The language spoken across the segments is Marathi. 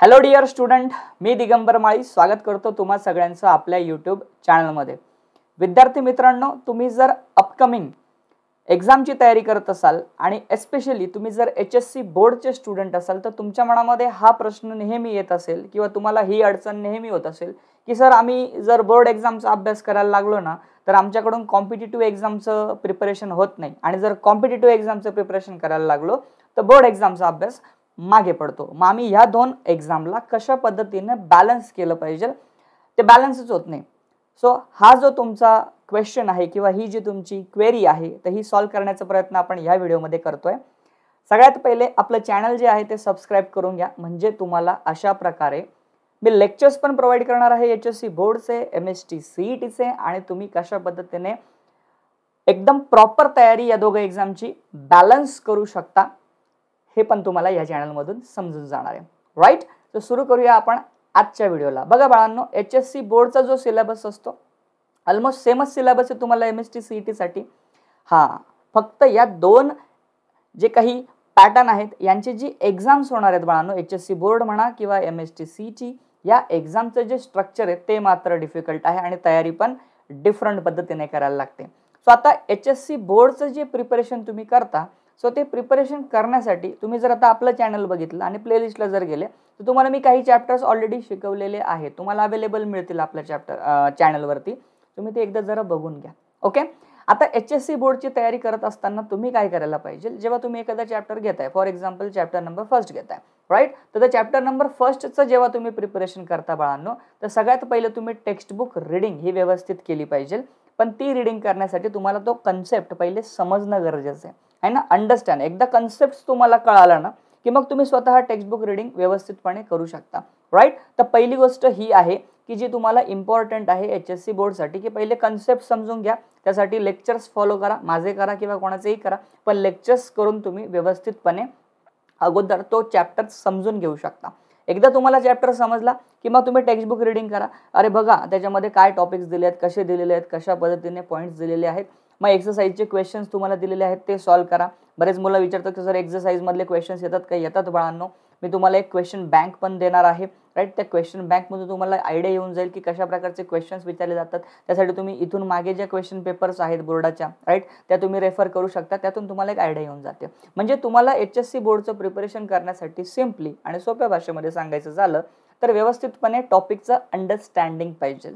हॅलो डिअर स्टुडंट मी दिगंबर माळी स्वागत करतो तुम्हा सगळ्यांचं आपल्या यूट्यूब चॅनलमध्ये विद्यार्थी मित्रांनो तुम्ही जर अपकमिंग एक्झामची तयारी करत असाल आणि एस्पेशली तुम्ही जर एच एस सी बोर्डचे स्टुडंट असाल तर तुमच्या मनामध्ये हा प्रश्न नेहमी येत असेल किंवा तुम्हाला ही अडचण नेहमी होत असेल की सर आम्ही जर बोर्ड एक्झामचा अभ्यास करायला लागलो ना तर आमच्याकडून कॉम्पिटेटिव्ह एक्झामचं प्रिपरेशन होत नाही आणि जर कॉम्पिटेटिव्ह एक्झामचं प्रिपरेशन करायला लागलो तर बोर्ड एक्झामचा अभ्यास मागे पडतो मग आम्ही ह्या दोन एक्झामला कशा पद्धतीने बॅलन्स केलं पाहिजे ते बॅलन्सच होत नाही सो हा जो तुमचा क्वेश्चन आहे किंवा ही जी तुमची क्वेरी आहे तर ही सॉल्व्ह करण्याचा प्रयत्न आपण ह्या व्हिडिओमध्ये करतोय सगळ्यात पहिले आपलं चॅनल जे आहे ते सबस्क्राईब करून घ्या म्हणजे तुम्हाला अशा प्रकारे मी लेक्चर्स पण प्रोव्हाइड करणार आहे एच एस सी बोर्डचे एम एस टी सीई टीचे आणि तुम्ही कशा पद्धतीने एकदम प्रॉपर तयारी या दोघं एक्झामची बॅलन्स करू शकता हे पण तुम्हाला या चॅनलमधून समजून जाणार आहे राईट तर सुरू करूया आपण आजच्या व्हिडिओला बघा बाळांनो एच एस सी बोर्डचा जो सिलेबस असतो ऑलमोस्ट सेमच सिलेबस आहे तुम्हाला M S T C E e टीसाठी हां फक्त या दोन जे काही पॅटर्न आहेत यांची जी एक्झाम्स होणार आहेत बाळांनो एच एस सी बोर्ड म्हणा किंवा M S T C T या एक्झामचं जे स्ट्रक्चर आहे ते मात्र डिफिकल्ट आहे आणि तयारी पण डिफरंट पद्धतीने करायला लागते सो आता एच एस सी बोर्डचं जे प्रिपरेशन तुम्ही करता सो ते प्रिपरेशन करण्यासाठी तुम्ही जर आता आपलं चॅनल बघितलं आणि प्लेलिस्टला जर गेले तर तुम्हाला मी काही चॅप्टर्स ऑलरेडी शिकवलेले आहेत तुम्हाला अवेलेबल मिळतील आपल्या चॅप्टर चॅनलवरती तुम्ही ते एकदा जरा बघून घ्या ओके आता एच एस सी बोर्डची तयारी करत असताना तुम्ही काय करायला पाहिजे जेव्हा तुम्ही एखादा चॅप्टर घेताय for example chapter number first घेताय राईट तर त्या चॅप्टर नंबर फर्स्टचं जेव्हा तुम्ही प्रिपरेशन करता बाळांनो तर सगळ्यात पहिलं तुम्ही टेक्स्टबुक रिडिंग ही व्यवस्थित केली पाहिजे पण ती रिडिंग करण्यासाठी तुम्हाला तो कन्सेप्ट पहिले समजणं गरजेचं आहे आहे ना अंडरस्टँड एकदा कन्सेप्ट तुम्हाला कळाला ना की मग तुम्ही स्वतः टेक्स्टबुक रिडिंग व्यवस्थितपणे करू शकता राईट तर पहिली गोष्ट ही आहे की जी तुम्हाला इम्पॉर्टंट आहे एच एस सी बोर्डसाठी की पहिले कन्सेप्ट समजून घ्या त्यासाठी लेक्चर्स फॉलो करा माझे करा किंवा कोणाचेही करा पण लेक्चर्स करून तुम्ही व्यवस्थितपणे अगोदर तो चॅप्टर समजून घेऊ शकता एकदा तुम्हाला चॅप्टर समजला की मग तुम्ही टेक्स्टबुक रिडिंग करा अरे बघा त्याच्यामध्ये काय टॉपिक्स दिले आहेत कसे दिलेले आहेत कशा पद्धतीने पॉईंट्स दिलेले आहेत मग एक्सरसाइजचे क्वेश्चन्स तुम्हाला दिलेले आहेत ते सॉल्व करा बरेच मुलं विचारतात की सर एक्सरसाइजमधले क्वेश्चन्स येतात का येतात बाळांनो मी तुम्हाला एक क्वेश्चन बँक पण देणार आहे राईट त्या क्वेश्चन बँकमधून तुम्हाला आयडिया येऊन जाईल की कशा प्रकारचे क्वेश्चन्स विचारले जातात त्यासाठी तुम्ही इथून मागे ज्या क्वेश्चन पेपर्स आहेत बोर्डाच्या राईट त्या तुम्ही रेफर करू शकता त्यातून तुम्हाला एक आयडिया येऊन जाते म्हणजे तुम्हाला एच एस सी बोर्डचं प्रिपरेशन करण्यासाठी सिम्पली आणि सोप्या भाषेमध्ये सांगायचं झालं तर व्यवस्थितपणे टॉपिकचं अंडरस्टँडिंग पाहिजे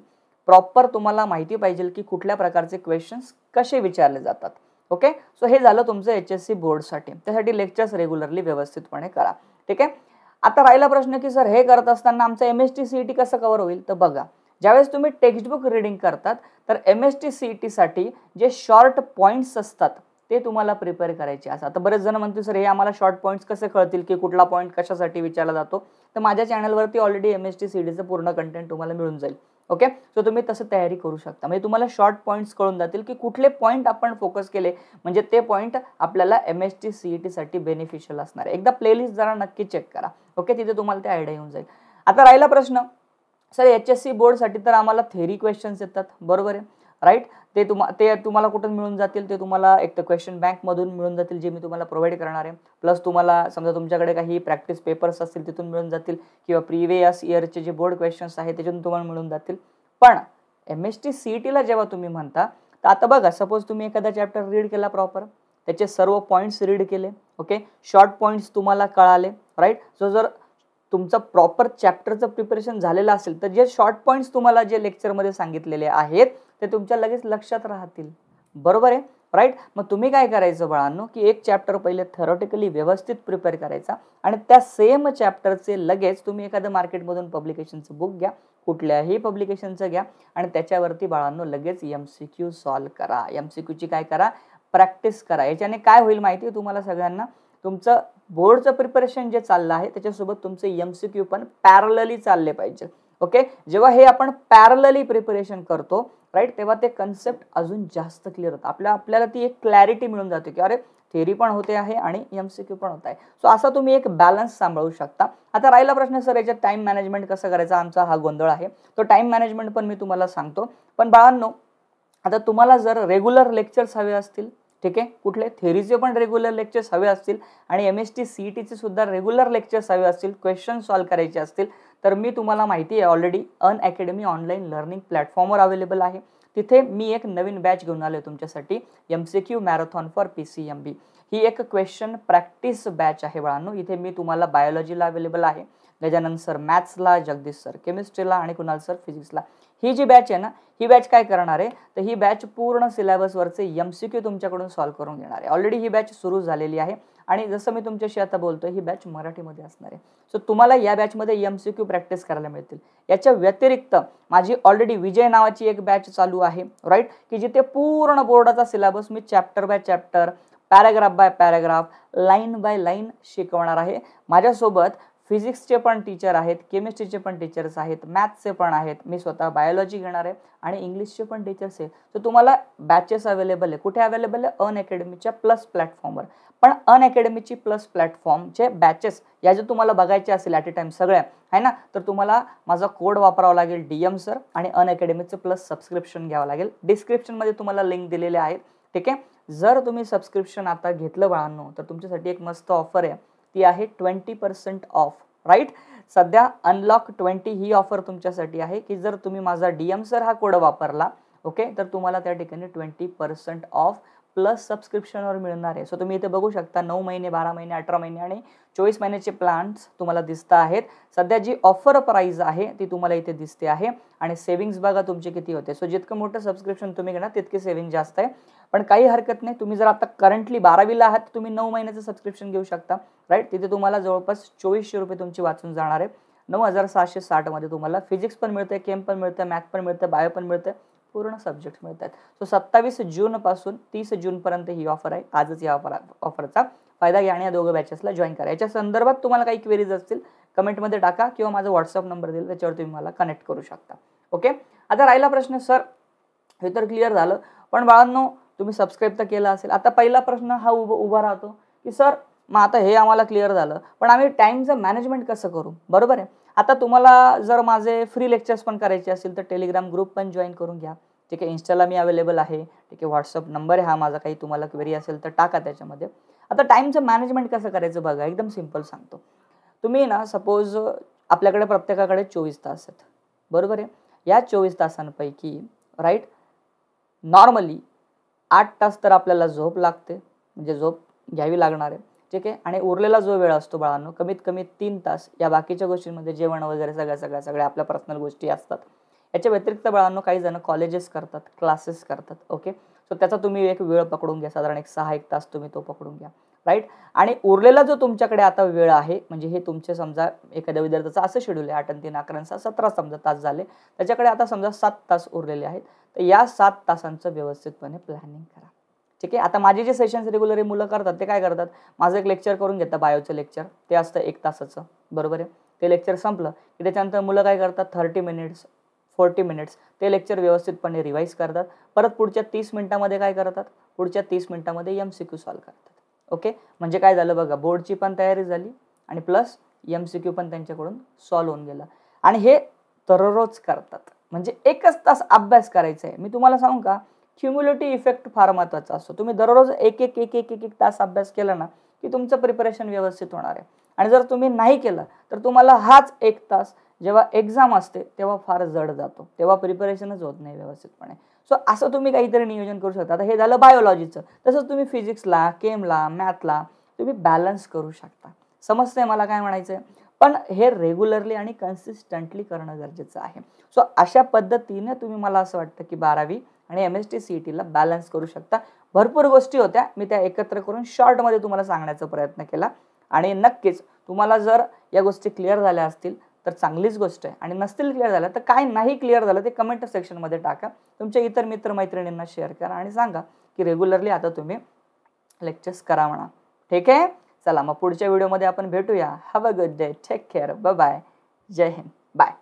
प्रॉपर तुम्हाला माहिती पाहिजे की कुठल्या प्रकारचे क्वेश्चन्स कसे विचारले जातात ओके सो हे झालं तुमचं एच एस सी बोर्डसाठी त्यासाठी लेक्चर्स रेग्युलरली व्यवस्थितपणे करा ठीक आहे आता राहिला प्रश्न की सर हे करत असताना आमचं M S T C E T कसं कवर होईल तर बघा ज्यावेळेस तुम्ही टेक्स्टबुक रीडिंग करतात तर M S T C E e टीसाठी जे शॉर्ट पॉईंट्स असतात ते तुम्हाला प्रिपेअर करायचे असतात आता बरेच जण म्हणतील सर हे आम्हाला शॉर्ट पॉईंट्स कसे कळतील की कुठला पॉईंट कशासाठी विचारला जातो तर माझ्या चॅनलवरती already M S T C टीचं पूर्ण कंटेंट तुम्हाला मिळून जाईल ओके सो तुम्ही तसं तयारी करू शकता म्हणजे तुम्हाला शॉर्ट पॉईंट्स कळून जातील की कुठले पॉईंट आपण फोकस केले म्हणजे ते पॉईंट आपल्याला एम एस टी सी टीसाठी बेनिफिशियल असणार आहे एकदा प्लेलिस्ट जरा नक्की चेक करा ओके तिथे तुम्हाला ते आयडिया येऊन जाईल आता राहिला प्रश्न सर एच एस सी बोर्डसाठी तर आम्हाला थेरी क्वेश्चन्स येतात बरोबर आहे राईट ते तुम ते तुम्हाला कुठून मिळून जातील ते तुम्हाला एक तर क्वेश्चन बँकमधून मिळून जातील जे मी तुम्हाला प्रोव्हाइड करणार आहे प्लस तुम्हाला समजा तुमच्याकडे काही प्रॅक्टिस पेपर्स असतील तिथून मिळून जातील किंवा प्रिव्हियस इयरचे जे बोर्ड क्वेश्चन्स आहेत त्याच्यातून तुम्हाला मिळून जातील पण एम एस टी सी टीला जेव्हा तुम्ही म्हणता तर आता बघा सपोज तुम्ही एखादा चॅप्टर रीड केला प्रॉपर त्याचे सर्व पॉईंट्स रीड केले ओके शॉर्ट पॉईंट्स तुम्हाला कळाले राईट सो जर तुमचं प्रॉपर चॅप्टरचं प्रिपरेशन झालेलं असेल तर जे शॉर्ट पॉईंट्स तुम्हाला जे लेक्चरमध्ये सांगितलेले आहेत ते तुमच्या लगेच लक्षात राहतील बरोबर आहे राईट मग तुम्ही काय करायचं बाळांनो की एक चॅप्टर पहिले थेरॉटिकली व्यवस्थित प्रिपेअर करायचा आणि त्या सेम चॅप्टरचे लगेच तुम्ही एखादं मार्केटमधून पब्लिकेशनचं बुक घ्या कुठल्याही पब्लिकेशनचं घ्या आणि त्याच्यावरती बाळांनो लगेच एम सी क्यू सॉल्व करा एम सी क्यूची काय करा प्रॅक्टिस करा याच्याने काय होईल माहिती आहे तुम्हाला सगळ्यांना तुमचं बोर्डचं प्रिपरेशन जे चाललं आहे त्याच्यासोबत तुमचं एम सी क्यू पण पॅरलली चालले पाहिजे ओके जेव्हा हे आपण पॅरलली प्रिपरेशन करतो राईट तेव्हा ते कन्सेप्ट अजून जास्त क्लिअर होतं आपल्या आपल्याला ती एक क्लॅरिटी मिळून जाते की अरे थेरी पण होते आहे आणि एम सी क्यू पण होत आहे सो असा तुम्ही एक बॅलन्स सांभाळू शकता आता राहिला प्रश्न सर याच्यात टाईम मॅनेजमेंट कसं करायचं आमचा हा गोंधळ आहे तो टाईम मॅनेजमेंट पण मी तुम्हाला सांगतो पण बाळांनो आता तुम्हाला जर रेग्युलर लेक्चर्स हवे असतील ठीक आहे कुठले थेरीचे पण रेग्युलर लेक्चर्स हवे असतील आणि M S T C E टीचे सुद्धा रेग्युलर लेक्चर्स हवे असतील क्वेश्चन सॉल्व करायचे असतील तर मी तुम्हाला माहिती आहे already Unacademy online learning प्लॅटफॉर्मवर अवेलेबल आहे तिथे मी एक नवीन बॅच घेऊन आलो आहे तुमच्यासाठी M C Q marathon for P C M B ही एक क्वेश्चन प्रॅक्टिस बॅच आहे बाळांनो इथे मी तुम्हाला बायोलॉजीला अवेलेबल आहे गजानन सर मॅथ्सला जगदीश सर केमिस्ट्रीला आणि कुणाल सर फिजिक्सला ही जी बॅच आहे ना ही बॅच काय करणार आहे तर ही बॅच पूर्ण सिलेबसवरचे एम सी क्यू तुमच्याकडून सॉल्व्ह करून घेणार आहे ऑलरेडी ही बॅच सुरू झालेली आहे आणि जसं मी तुमच्याशी आता बोलतो ही बॅच मराठीमध्ये असणार आहे सो तुम्हाला या बॅचमध्ये एम सी क्यू प्रॅक्टिस करायला मिळतील याच्या व्यतिरिक्त माझी ऑलरेडी विजय नावाची एक बॅच चालू आहे राईट की जिथे पूर्ण बोर्डाचा सिलेबस मी chapter by chapter paragraph by paragraph line by line शिकवणार आहे माझ्यासोबत फिजिक्सचे पण टीचर आहेत केमिस्ट्रीचे पण टीचर्स आहेत मॅथ्सचे पण आहेत मी स्वतः बायोलॉजी घेणार आहे आणि इंग्लिशचे पण टीचर्स आहेत तर तुम्हाला बॅचेस अवेलेबल आहे कुठे अवेलेबल आहे अन अकॅडमीच्या प्लस प्लॅटफॉर्मवर पण अन अकॅडमीची प्लस प्लॅटफॉर्मचे बॅचेस या जे तुम्हाला बघायचे असेल ॲट ए टाईम सगळ्या आहे ना तर तुम्हाला माझा कोड वापरावा लागेल डी एम सर आणि अन अकॅडमीचं प्लस सबस्क्रिप्शन घ्यावं लागेल डिस्क्रिप्शनमध्ये तुम्हाला लिंक दिलेले आहेत ठीक आहे जर तुम्ही सबस्क्रिप्शन आता घेतलं बाळांनो तर तुमच्यासाठी एक मस्त ऑफर आहे ती आहे ट्वेंटी पर्सेंट ऑफ राईट सध्या अनलॉक ट्वेंटी ही ऑफर तुमच्यासाठी आहे की जर तुम्ही माझा डी सर हा कोड वापरला ओके तर तुम्हाला त्या ठिकाणी ट्वेंटी पर्सेंट ऑफ प्लस सबस्क्रिप्शनवर मिळणार आहे सो तुम्ही इथे बघू शकता नऊ महिने बारा महिने अठरा महिने आणि चोवीस महिन्याचे प्लान्स तुम्हाला दिसत आहेत सध्या जी ऑफर प्राईज आहे ती तुम्हाला इथे दिसते आहे आणि सेविंग्स बघा तुमचे किती होते सो जितकं मोठं सबस्क्रिप्शन तुम्ही घेणार तितके सेव्हिंग जास्त आहे पण काही हरकत नाही तुम्ही जर आता करंटली बारावीला आहात तुम्ही नऊ महिन्याचं सबस्क्रिप्शन घेऊ शकता राईट तिथे तुम्हाला जवळपास चोवीसशे रुपये तुमची वाचून जाणार आहे नऊ हजार सहाशे साठमध्ये तुम्हाला फिजिक्स पण मिळतं केम पण मिळतं मॅथ पण मिळतं बायो पण मिळतं पूर्ण सब्जेक्ट मिळतात सो सत्तावीस जूनपासून तीस जूनपर्यंत ही ऑफर आहे आजच या ऑफर ऑफरचा फायदा घ्या आणि या दोघं बॅचेसला जॉईन करा याच्या संदर्भात तुम्हाला काही क्वेरीज असतील कमेंटमध्ये टाका किंवा माझा व्हॉट्सअप नंबर देईल त्याच्यावर तुम्ही मला कनेक्ट करू शकता ओके आता राहिला प्रश्न सर हे तर क्लिअर झालं पण बाळांनो तुम्ही सबस्क्राईब तर केला असेल आता पहिला प्रश्न हा उभ उभा राहतो की सर मग आता हे आम्हाला क्लिअर झालं पण आम्ही टाईमचं मॅनेजमेंट कसं करू बरोबर आहे आता तुम्हाला जर माझे फ्री लेक्चर्स पण करायचे असतील तर टेलिग्राम ग्रुप पण जॉईन करून घ्या ठीक आहे इन्स्टाला मी अवेलेबल आहे ठीक आहे व्हॉट्सअप नंबर आहे हा माझा काही तुम्हाला क्वेरी असेल तर टाका त्याच्यामध्ये आता टाईमचं मॅनेजमेंट कसं करायचं बघा एकदम सिम्पल सांगतो तुम्ही ना सपोज आपल्याकडे प्रत्येकाकडे चोवीस तास आहेत बरोबर आहे या चोवीस तासांपैकी राईट नॉर्मली आठ तास तर आपल्याला झोप लागते म्हणजे झोप घ्यावी लागणार आहे ठीक आहे आणि उरलेला जो वेळ असतो बाळांनो कमीत कमी तीन तास या बाकीच्या गोष्टींमध्ये जेवण वगैरे सगळ्या सगळ्या सगळ्या आपल्या पर्सनल गोष्टी असतात याच्या व्यतिरिक्त बाळांनो काही जण कॉलेजेस करतात क्लासेस करतात ओके सो त्याचा तुम्ही एक वेळ पकडून घ्या साधारण एक सहा एक तास तुम्ही तो पकडून घ्या राईट आणि उरलेला जो तुमच्याकडे आता वेळ आहे म्हणजे हे तुमचे समजा एखाद्या विद्यार्थ्याचं असं शेड्यूल आहे आठ तीन अकरा सतरा समजा तास झाले त्याच्याकडे आता समजा सात तास उरलेले आहेत तर या सात तासांचं व्यवस्थितपणे प्लॅनिंग करा ठीक आहे आता माझे जे सेशन्स रेग्युलर हे मुलं करतात ते काय करतात माझं एक लेक्चर करून घेतात बायोचं लेक्चर ते असतं एक तासाचं बरोबर आहे ते लेक्चर संपलं की त्याच्यानंतर मुलं काय करतात थर्टी मिनिट्स फोर्टी मिनिट्स ते लेक्चर व्यवस्थितपणे रिवाईज करतात परत पुढच्या तीस मिनिटामध्ये काय करतात पुढच्या तीस मिनिटामध्ये एम सी क्यू सॉल्व करतात ओके म्हणजे काय झालं बघा बोर्डची पण तयारी झाली आणि प्लस एम सी क्यू पण त्यांच्याकडून सॉल्व होऊन गेलं आणि हे दररोज करतात म्हणजे एकच तास अभ्यास करायचा आहे मी तुम्हाला सांगू का ह्युम्युलिटी इफेक्ट फार महत्त्वाचा असतो तुम्ही दररोज एक एक एक एक एक एक तास अभ्यास केला ना की तुमचं प्रिपरेशन व्यवस्थित होणार आहे आणि जर तुम्ही नाही केलं तर तुम्हाला हाच एक तास जेव्हा एक्झाम असते तेव्हा फार जड जातो तेव्हा प्रिपरेशनच होत नाही व्यवस्थितपणे सो असं तुम्ही काहीतरी नियोजन करू शकता आता हे झालं बायोलॉजीचं तसंच तुम्ही फिजिक्सला केमला मॅथला तुम्ही बॅलन्स करू शकता समजतंय मला काय म्हणायचं आहे पण हे रेग्युलरली आणि कन्सिस्टंटली करणं गरजेचं आहे सो अशा पद्धतीने तुम्ही मला असं वाटतं की बारावी आणि M S T C E टीला बॅलन्स करू शकता भरपूर गोष्टी होत्या मी त्या एकत्र करून शॉर्टमध्ये तुम्हाला सांगण्याचा प्रयत्न केला आणि नक्कीच तुम्हाला जर या गोष्टी क्लिअर झाल्या असतील तर चांगलीच गोष्ट आहे आणि नसतील क्लिअर झाल्या तर काय नाही क्लिअर झालं ते कमेंट सेक्शनमध्ये टाका तुमच्या इतर मित्रमैत्रिणींना शेअर करा आणि सांगा की रेग्युलरली आता तुम्ही लेक्चर्स करा म्हणा ठीक आहे चला मग पुढच्या व्हिडिओमध्ये आपण भेटूया have a good day take care ब बाय जय हिंद बाय